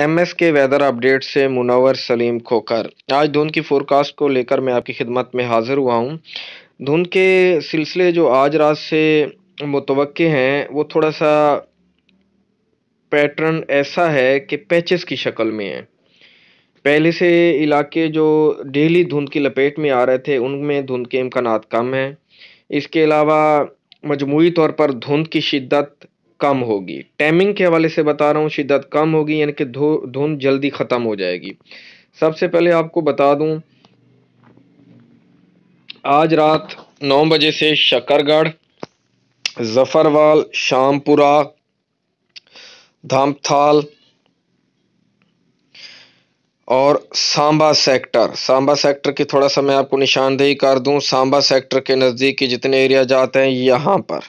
M S के weather update से मुनवर सलीम खोकर आज धुंध की फोरकास्ट को लेकर मैं आपकी खिदमत में हाज़िर हुआ हूँ धुंध के सिलसिले जो आज रात से मुतव हैं वो थोड़ा सा पैटर्न ऐसा है कि पैचेस की शक्ल में है पहले से इलाके जो डेली धुंध की लपेट में आ रहे थे उनमें धुंध के इम्कान कम हैं इसके अलावा मजमू तौर पर धुंध की शिद्दत कम होगी टाइमिंग के हवाले से बता रहा हूँ शिद्दत कम होगी यानी कि धुन जल्दी ख़त्म हो जाएगी सबसे पहले आपको बता दूँ आज रात नौ बजे से शकरगढ़ जफरवाल शामपुरा धामथाल और सांबा सेक्टर सांबा सेक्टर की थोड़ा सा मैं आपको निशानदेही कर दूं सांबा सेक्टर के नज़दीक के जितने एरिया जाते हैं यहाँ पर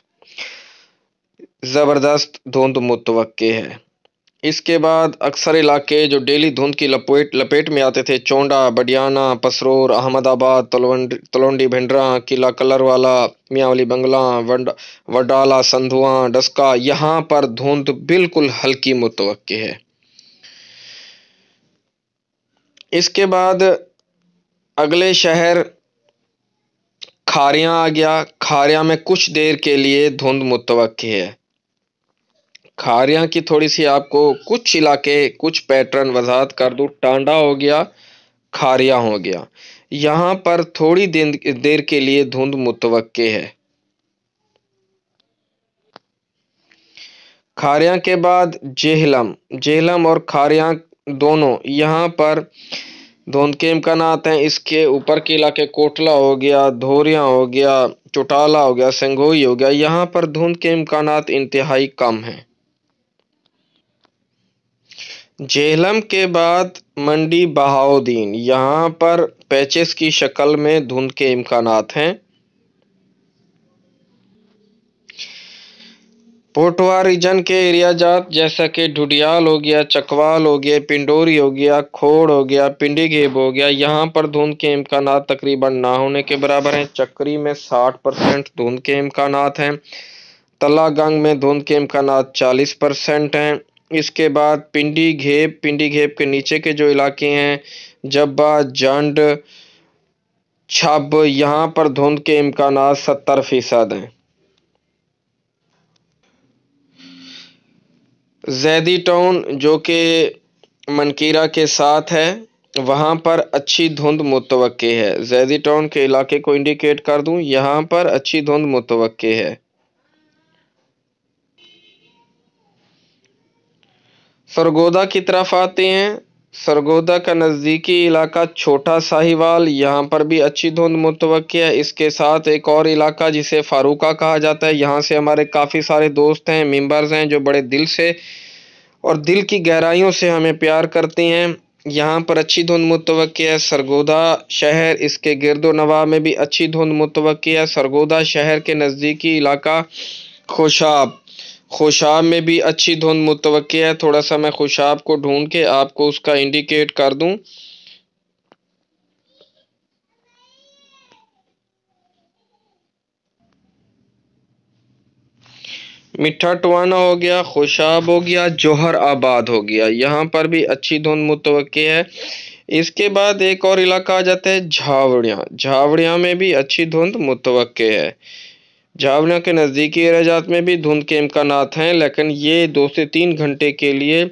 ज़बरदस्त धुंध मुतव है इसके बाद अक्सर इलाके जो डेली धुंध की लपेट लपेट में आते थे चोंडा बडियाना पसरूर अहमदाबाद तलोंडी भिंडरा किला कलरवाला मियावली बंगला वंड वडाला संधुआ डस्का यहाँ पर धुंध बिल्कुल हल्की मुतव है इसके बाद अगले शहर खारियाँ आ गया खारियाँ में कुछ देर के लिए धुंध मुतव है खारियाँ की थोड़ी सी आपको कुछ इलाके कुछ पैटर्न वजाहत कर दूँ टांडा हो गया खारियाँ हो गया यहाँ पर थोड़ी दिन देर के लिए धुंध मुतव है खारियाँ के बाद जेहलम जेहलम और खारियाँ दोनों यहाँ पर धुंध के इम्कान हैं इसके ऊपर के इलाके कोटला हो गया धोरिया हो गया चौटाला हो गया संगोई हो गया यहाँ पर धुंध के इम्कान इंतहाई कम हैं झेलम के बाद मंडी बहाउद्दीन यहाँ पर पैचेस की शक्ल में धुंध के इम्कान हैं पोटवा रीजन के एरिया जात जैसा कि ढुडियाल हो गया चकवाल हो गया पिंडोरी हो गया खोड़ हो गया पिंडी घेब हो गया यहाँ पर धुंध के इम्कान तकरीबन ना होने के बराबर हैं चक्री में साठ परसेंट धुंध के इम्कान हैं तलागंग में धुंध के इम्कान चालीस परसेंट हैं इसके बाद पिंडी घेप पिंडी घेप के नीचे के जो इलाके हैं जब्बा जंड छब यहाँ पर धुंध के इम्कान सत्तर फ़ीसद हैं जैदी टाउन जो कि मनकीरा के साथ है वहाँ पर अच्छी धुंध मुतव है जैदी टाउन के इलाके को इंडिकेट कर दूँ यहाँ पर अच्छी धुंध मुतव है सरगोदा की तरफ आते हैं सरगोदा का नज़दीकी इलाका छोटा साहिवाल यहाँ पर भी अच्छी धुंध मुतव है इसके साथ एक और इलाका जिसे फारूका कहा जाता है यहाँ से हमारे काफ़ी सारे दोस्त हैं मेंबर्स हैं जो बड़े दिल से और दिल की गहराइयों से हमें प्यार करते हैं यहाँ पर अच्छी धुंध मुतव है सरगोदा शहर इसके गिरदो नवा में भी अच्छी धुंध मुतव है सरगोदा शहर के नज़दीकी इलाका खोशाब खुशाब में भी अच्छी धुंध मुतव है थोड़ा सा मैं खुशाब को ढूंढ के आपको उसका इंडिकेट कर दूं मिठा टवाना हो गया खुशाब हो गया जौहर आबाद हो गया यहाँ पर भी अच्छी धुंध मुतव है इसके बाद एक और इलाका आ जाता है झावड़िया झावड़िया में भी अच्छी धुंध मुतव है जावना के नज़दीकी एराजात में भी धुंध के इम्कान हैं लेकिन ये दो से तीन घंटे के लिए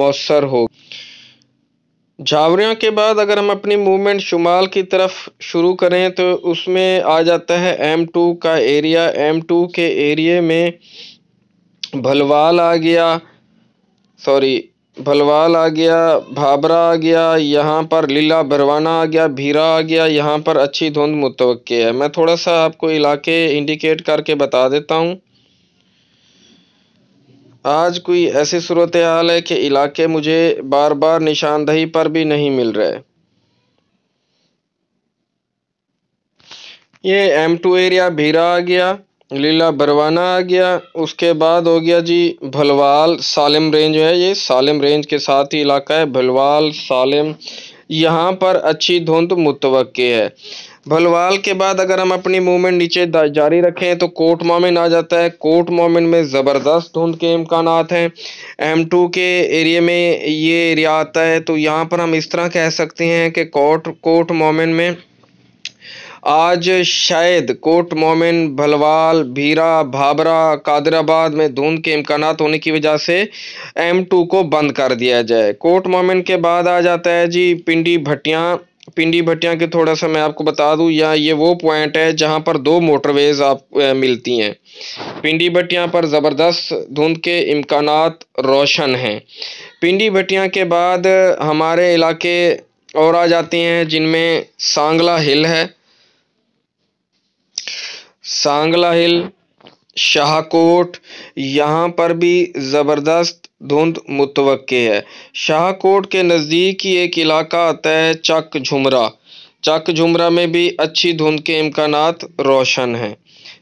मौसर हो झावरियों के बाद अगर हम अपनी मूवमेंट शुमाल की तरफ शुरू करें तो उसमें आ जाता है एम टू का एरिया एम टू के एरिए में भलवाल आ गया सॉरी भलवाल आ गया भाबरा आ गया यहाँ पर लीला भरवाना आ गया भीरा आ गया यहाँ पर अच्छी धुंध मुतव है मैं थोड़ा सा आपको इलाके इंडिकेट करके बता देता हूँ आज कोई ऐसी सूरत हाल है कि इलाके मुझे बार बार निशानदही पर भी नहीं मिल रहे ये एम टू एरिया भीरा आ गया लीला बरवाना आ गया उसके बाद हो गया जी भलवाल सालिम रेंज है ये सालिम रेंज के साथ ही इलाका है भलवाल सालिम यहाँ पर अच्छी धुंध मुतव है भलवाल के बाद अगर हम अपनी मूवमेंट नीचे जारी रखें तो कोट मोमिन आ जाता है कोट मोमिन में ज़बरदस्त धुंध के इम्कान हैं एम टू के एरिए में ये एरिया आता है तो यहाँ पर हम इस तरह कह सकते हैं कि कोट कोट मोमिन में आज शायद कोट मोमिन भलवाल भीरा भाबरा कादराबाद में धुंध के इम्कान होने की वजह से एम टू को बंद कर दिया जाए कोट मोमिन के बाद आ जाता है जी पिंडी भटिया पिंडी भटिया के थोड़ा सा मैं आपको बता दूं या ये वो पॉइंट है जहां पर दो मोटरवेज आप ए, मिलती हैं पिंडी भटिया पर ज़बरदस्त धुंध के इम्कान रोशन हैं पिंडी भटिया के बाद हमारे इलाके और आ जाते हैं जिनमें सांगला हिल है सांगला हिल शाहकोट यहाँ पर भी ज़बरदस्त धुंध मुतव है शाहकोट के नज़दीक ही एक इलाका आता है चक झुमरा चक झुमरा में भी अच्छी धुंध के इम्कान रोशन हैं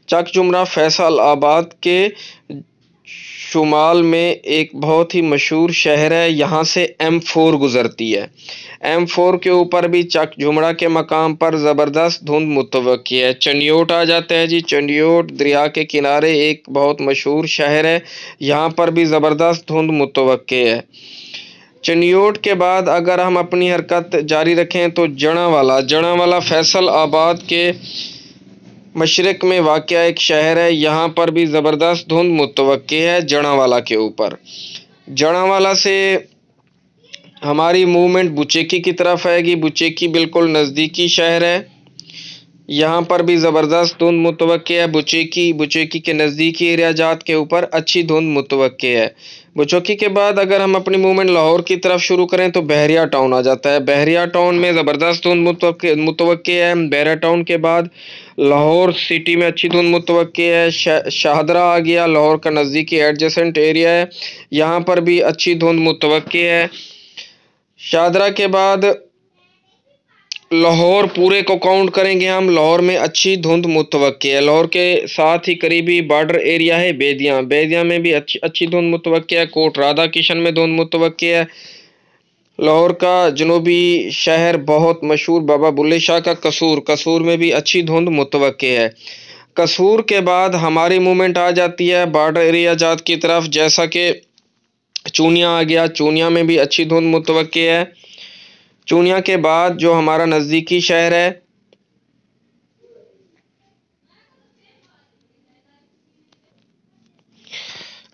चक झुमरा फैसल आबाद के शुमाल में एक बहुत ही मशहूर शहर है यहाँ से एम फोर गुज़रती है एम फोर के ऊपर भी चक झुमड़ा के मकाम पर ज़बरदस्त धुंध मुतव है चंडियोट आ जाते हैं जी चंडियोट दरिया के किनारे एक बहुत मशहूर शहर है यहाँ पर भी ज़बरदस्त धुंध मुतव है चनियोट के बाद अगर हम अपनी हरकत जारी रखें तो जड़ा वाला जड़ा वाला फैसल आबाद के मशरक़ में वाक़ एक शहर है यहाँ पर भी ज़बरदस्त धुंध मुतव है जड़ावाला के ऊपर जड़ावाला से हमारी मूवमेंट बुचेकी की तरफ आएगी बुचेकी बिल्कुल नज़दीकी शहर है यहाँ पर भी ज़बरदस्त धुंध मुतव है बुचेकी बुचेकी के नज़दीकी एरिया जात के ऊपर अच्छी धुंध मुतव है बुचौकी के बाद अगर हम अपनी मूवमेंट लाहौर की तरफ शुरू करें तो बहरिया टाउन आ जाता है बहरिया टाउन में ज़बरदस्त धुंध मुतव है बहरिया टाउन के बाद लाहौर सिटी में अच्छी धुंध मुतव है शाहदरा आ गया लाहौर का नज़दीकी एडजेसेंट एरिया है यहाँ पर भी अच्छी धुंध मुतव है शाहदरा के बाद लाहौर पूरे को काउंट करेंगे हम लाहौर में अच्छी धुंध मुतव है लाहौर के साथ ही करीबी बॉर्डर एरिया है बेदिया बेदिया में भी अच्छी अच्छी धुंध मुतव है कोट राधा किशन में धुंध मुतव है लाहौर का जनूबी शहर बहुत मशहूर बाबा बुल्ले शाह का कसूर कसूर में भी अच्छी धुंध मुतव है कसूर के बाद हमारी मूवमेंट आ जाती है बॉर्डर एरिया जात की तरफ जैसा कि चूनिया आ गया चूनिया में भी अच्छी धुंध मुतव है चूनिया के बाद जो हमारा नज़दीकी शहर है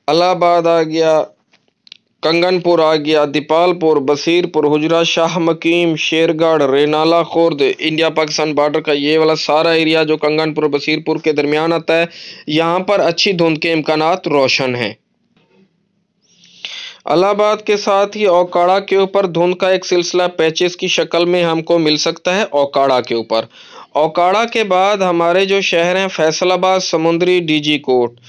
अलाहाबाद आ गया कंगनपुर आ गया दीपालपुर बसीरपुर हुजरा शाह मकीम शेरगढ़ रेनाला खुर्द इंडिया पाकिस्तान बॉर्डर का ये वाला सारा एरिया जो कंगनपुर बसीरपुर के दरमियान आता है यहाँ पर अच्छी धुंध के इम्कान रोशन हैं अलाहाबाद के साथ ही औकाड़ा के ऊपर धुंध का एक सिलसिला पैचेस की शक्ल में हमको मिल सकता है औकाड़ा के ऊपर औकाड़ा के बाद हमारे जो शहर हैं फैसलाबाद समुद्री डीजी कोट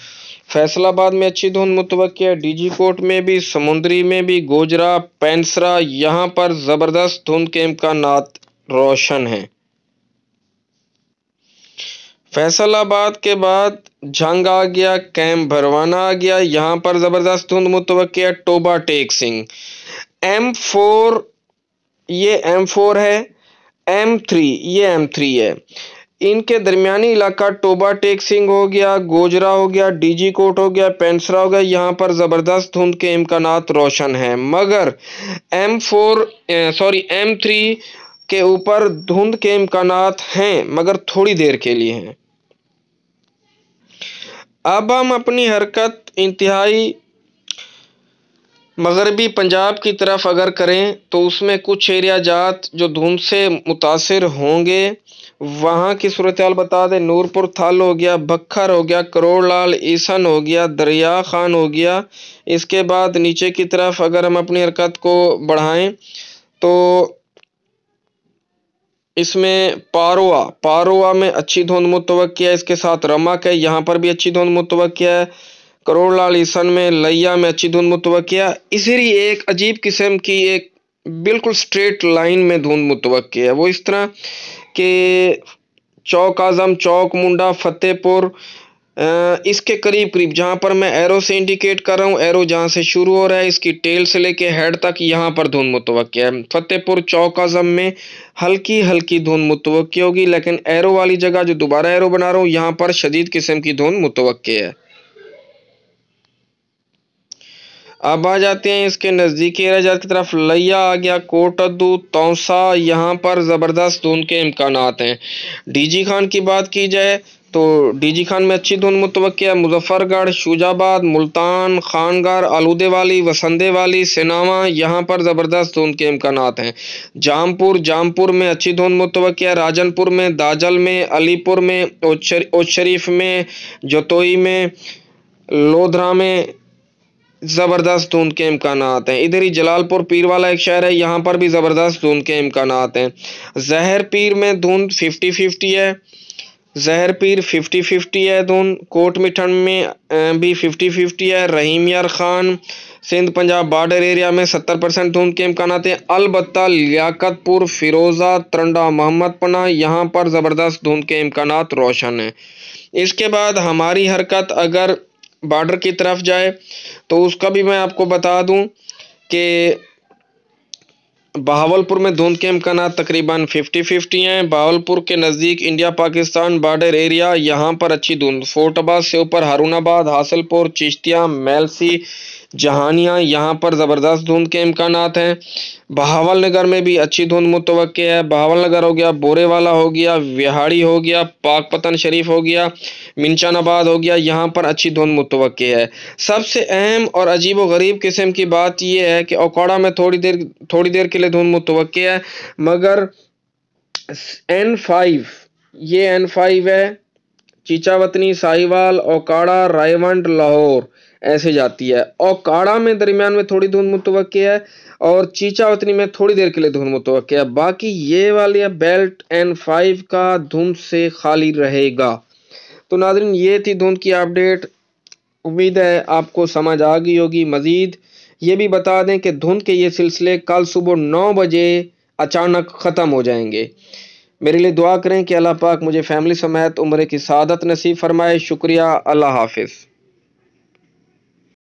फैसलाबाद में अच्छी धुंध मुतवक़ है डीजी कोट में भी समुद्री में भी गोजरा पैंसरा यहाँ पर ज़बरदस्त धुंध के इम्कान रोशन हैं फैसलाबाद के बाद झंग आ गया कैम भरवाना आ गया यहाँ पर ज़बरदस्त धुंध मुतव किया टोबा टेक सिंह एम फोर ये एम फोर है एम थ्री ये एम थ्री है इनके दरमियानी इलाका टोबा टेक सिंह हो गया गोजरा हो गया डीजी कोट हो गया पेंसरा हो गया यहाँ पर ज़बरदस्त धुंध के इम्कान रोशन हैं मगर M four sorry M three के ऊपर धुंध के इम्कान हैं मगर थोड़ी देर के लिए हैं अब हम अपनी हरकत इंतहाई मगरबी पंजाब की तरफ अगर करें तो उसमें कुछ एरिया जात जो धुंध से मुतासर होंगे वहाँ की सूरत बता दें नूरपुर थल हो गया बखर हो गया करोड़लाल ईसन हो गया दरिया खान हो गया इसके बाद नीचे की तरफ अगर हम अपनी हरकत को बढ़ाएं तो इसमें पारोआ पारोआ में अच्छी धुंध मुतवक़ है इसके साथ रमक है यहाँ पर भी अच्छी धुंध मुतवक़ है करोड़लाल ईसन में लैया में अच्छी धुंध मुतवक़ है इसी एक अजीब किस्म की एक बिल्कुल स्ट्रेट लाइन में धुंध मुतवक़ है वो इस तरह के चौक आज़म चौक मुंडा फतेहपुर इसके करीब करीब जहाँ पर मैं एरो से इंडिकेट कर रहा हूँ एरो जहाँ से शुरू हो रहा है इसकी टेल से लेके हेड तक यहाँ पर धुंध मुतव है फतेहपुर चौक आजम में हल्की हल्की धुंध मुतव होगी लेकिन एरो वाली जगह जो दोबारा एरो बना रहा हूँ यहाँ पर शदीद किस्म की धुंध मुतव है अब आ जाते हैं इसके नज़दीकी एराजात की तरफ लिया आ गया कोटदू तोसा यहाँ पर ज़बरदस्त धुंध के इम्कान हैं डीजी खान की बात की जाए तो डीजी खान में अच्छी धुन है मुजफ्फरगढ़ शुजाबाद मुल्तान खानगढ़ आलूदे वाली वसंदे वाली सिनामा यहाँ पर ज़बरदस्त धुन के इम्कान हैं जामपुर जामपुर में अच्छी धुन है राजनपुर में दाजल में अलीपुर में ओज शरीफ में जतोई में लोधरा में ज़बरदस्त धुन के इम्कान हैं इधर ही जलालपुर पीर वाला एक शहर है यहाँ पर भी ज़बरदस्त धुन के इम्कान हैं जहर पीर में धुन फिफ्टी फिफ्टी है जहर पीर फिफ्टी फिफ्टी है दून तो कोट मिठन में भी फिफ्टी फिफ्टी है रहीम यार ख़ान सिंध पंजाब बॉर्डर एरिया में सत्तर परसेंट धूम तो के इम्कान हैं अलबत् लियाकतपुर फिरोज़ा त्रंडा मोहम्मद पना यहाँ पर ज़बरदस्त धूम के इम्कान रोशन हैं इसके बाद हमारी हरकत अगर बॉर्डर की तरफ जाए तो उसका भी मैं आपको बता दूँ कि बहावलपुर में धुंध के इम्कान तकरीबन 50-50 हैं बहावलपुर के नज़दीक इंडिया पाकिस्तान बॉर्डर एरिया यहाँ पर अच्छी धुंध फोर्टाबाद से ऊपर हारूनाबाद हासलपुर चिश्तिया मेलसी जहानिया यहाँ पर ज़बरदस्त धुंध के इम्कान हैं बहावल नगर में भी अच्छी धुंध मुतव है बहावल नगर हो गया बोरेवाला हो गया विहाड़ी हो गया पाकपतन शरीफ हो गया मिनचानाबाद हो गया यहाँ पर अच्छी धुंध मुतव है सबसे अहम और अजीब व गरीब किस्म की बात यह है कि ओकाड़ा में थोड़ी देर थोड़ी देर के लिए धुंध मुतव है मगर एन फाइव ये एन फाइव है चीचावतनी साहिवाल ओकाड़ा रायवंड लाहौर ऐसे जाती है और काड़ा में दरमियान में थोड़ी धुंध मुतव है और चीचा उतनी में थोड़ी देर के लिए धुंध मुतव है बाकी ये वाले बेल्ट एन फाइव का धुंध से खाली रहेगा तो नाजरीन ये थी धुंध की अपडेट उम्मीद है आपको समझ आ गई होगी मज़ीद ये भी बता दें कि धुंध के ये सिलसिले कल सुबह नौ बजे अचानक ख़त्म हो जाएंगे मेरे लिए दुआ करें कि अल्लाह पाक मुझे फैमिली समेत उम्र की सादत नसीब फरमाए शुक्रिया अल्लाह हाफिज़